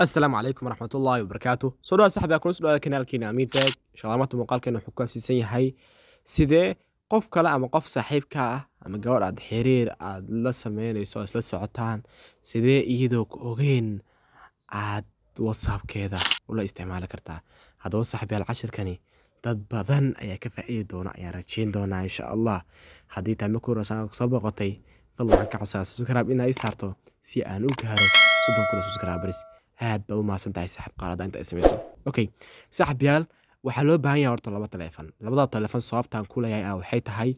asalaamu calaykum waraxmat wabarakaatu soo dhawaad saxbiga kuna sodhawaada kanaalkeena amiin taag shaqaamaadta muuqaalkeena wuxuu ku habsiisan yahay sidee qof kale ama qof saaxiibka ah ama gabadh aad xiriir aad la sameynayso isla socotaan sidee iyadoo ku ogeyn aad wasabkeeda ula isticmaali kartaa haddaba saxbiyaal cashirkani dad badan ayaa ka faa'iidi doona ayaan rajeyn doonaa insha allah haddii taame ku rasaanka soo boqotay fadlan ka codsaa subscribe in ay saarto si aan u gaaro soddon kuna subscriberis aad baa u mahadsan tahay saaxib qaalada inta samayso okay saaxib waxaa loo baahan yahay horta laba taleefan labada taleefan sababtaan ku leeyahay ah waxay tahay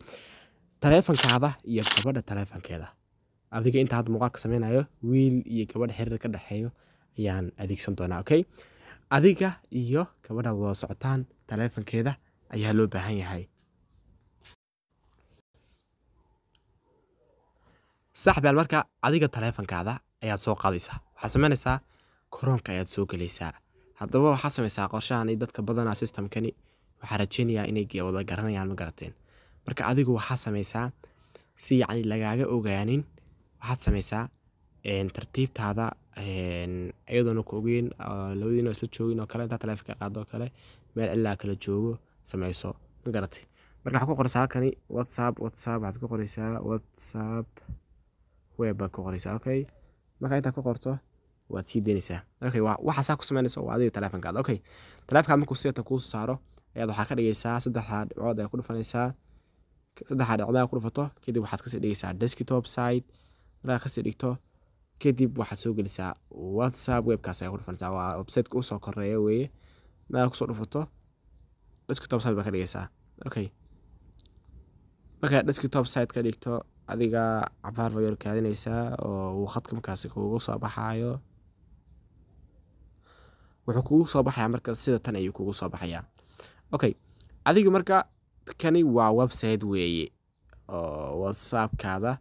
taleefankaada iyo gabadha taleefankeeda adiga inta hadda muuqaalka sameynayo wiil iyo gabadha xiriir ka dhexeeyo ayaan adeegsan doonaa okay adiga iyo gabadha wada socotaan taleefankeeda ayaa loo baahan yahay saaxib marka adiga taleefankaada ayaad soo qaadaysaa waxaad samaynaysaa koroonka ayaad soo galaysaa haddaba waxaa samaysaa qorshahan dadka badanaa systemkani waxaa rajeynayaa inay wada garanayaan ma garateen marka adigu waxaa samaysaa si yacni lagaaga ogaanin waxaad samaysaa tartiibtaada iyadoona kuogeyn labadiina isla joogin oo kale intaa taleefonka qaado kale meel cilaa kala joogo samayso ma garatay marka waxaa ku qoreysaa halkani whatsapp whatsapp waxaad ku qoreysaa whatsapp web baad ku qoreysaa okay marka intaa ku qorto waad sii daynaysaa okay waxaa saa ku samaynaysa waa adiga taleefonkaada okay taleefonkaad markuu seeto kuu saaro ayaad waxaa ka dhigaysaa saddexdaa dhibcood ayaa ku dhufanaysaa saddexdaa dhibcood ku dhufato kadib waxaad kasii dhigaysaa desktop site markaad kasii dhigto kadib waxaad soo gelisaa whatsapp webkaas ayaa ku dhufanaysaa waa websiteka usoo koreeya weeye markaad kusoo dhufato desktop site baa ka dhigaysaa okay markaad desktop site ka dhigto adiga cabaar baa yar kaadinaysaa oo uu khadka markaasi kuugu soo baxaayo wuxuu kugu soo baxaya marka sida tan ayuu kugu soo baxayaa okay adigu marka kani waa website weeye oo whatsappkaada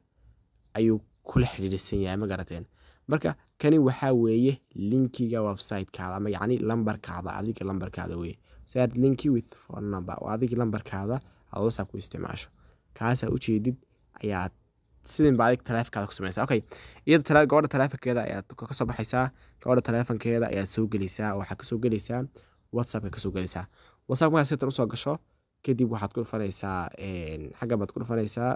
ayuu kula xidhiirsan yahay ma garateen marka kani waxaa weeye linkiga websitekaada ama yacni lambarkaada adiga lambarkaada weeye sad linki with phone number oo adiga lambarkaada aad whatsapp ku isticmaasho kaasaa ujeedid ayaad sidinba adig taleefonkaada ku samaysaa okay iyada gabadha taleefonkeeda ayaad kasoo baxaysaa gabadha taleefonkeeda ayaad soo geleysaa waxaad kasoo geleysaa whatsappka kasoo geleysaa whatsapp markaa sitan usoo gasho kadib waxaad ku dhufanaysaa xagga baad ku dhufanaysaa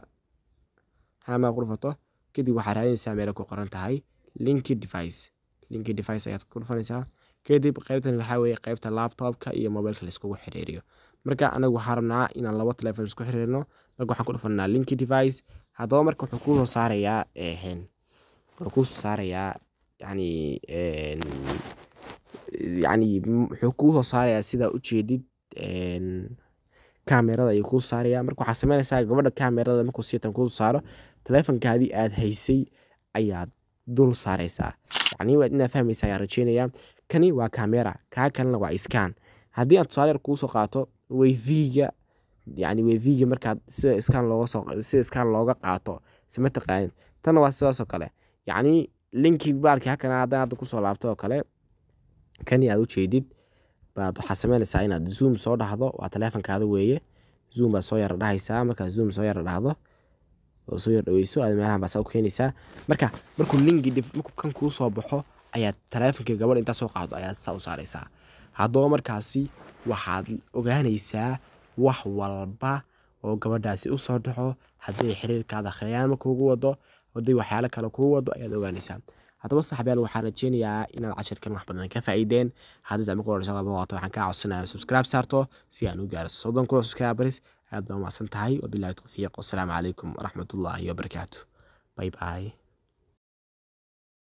xagga ku dhufato kadib waxaad raadinaysaa meela ku qoran tahay linki device linki device ayaad ku dhufanaysaa kadib qeybtan waxaa weeye qeybta laptopka iyo mobilka laiskugu xiriiriyo marka anagu waxaan rabnaa inaan labo taleefon isku xiriirno marka waxaan ku dhufanaa linki device hadaba marka wuxuu kusoo saarayaa wuxuu kusoo saarayaa yani yani wuxuu kusoo saarayaa sidaa ujeedid kamerada ayuu kuu saaraya marka waxaa sameynaysaa gabadha kamerada markuu siitan kuu saaro taleefonkaadii aada haysay ayaad dul saaraysaa yacni waad inaad fahmaysaa ayaa rajeynayaa kani waa kamera kaa kalena waa iskaan haddii aan tusaale yar kuusoo qaato wayfiiga yani weviga markaad sida iskaan looga qaato si mataqaanid tanna waa sidaasoo kale yacnii linki baalkii halkana haddan hadda kusoo laabto oo kale kani aad ujeedid baad waxaad sameynaysaa inaad zoom soo dhahdo waa taleefonkaada weeye zoom baad soo yara dhahaysaa markaad zoom soo yara dhahdo oo soo yar dhaweyso aad meelahan baasa u keenaysaa marka markuu linki dhif markuu kan kuu soo baxo ayaad taleefonka gabadh intaa soo qaado ayaad saa u saaraysaa haddaba markaasi waxaad ogaanaysaa wax walba oo gabadhaasi usoo dhaxo hadday xiriirkaada khiyaamo kuugu wado hadday waxyaalo kale kuugu wado ayaad ogaanaysaa haddaba saxbeel waxaan rajeynayaa inaad cashirkan wax badan ka faa'iideen haddii dacmo qorasha qabo waata waxaan kaa codsanaya subscribe saarto si aan u gaaro soddon kuwa subscriberis aad baa umahadsan tahay wabilahi tawfiiq wasalaamu calaykum waraxmatullaahi wabarakaatu bay bay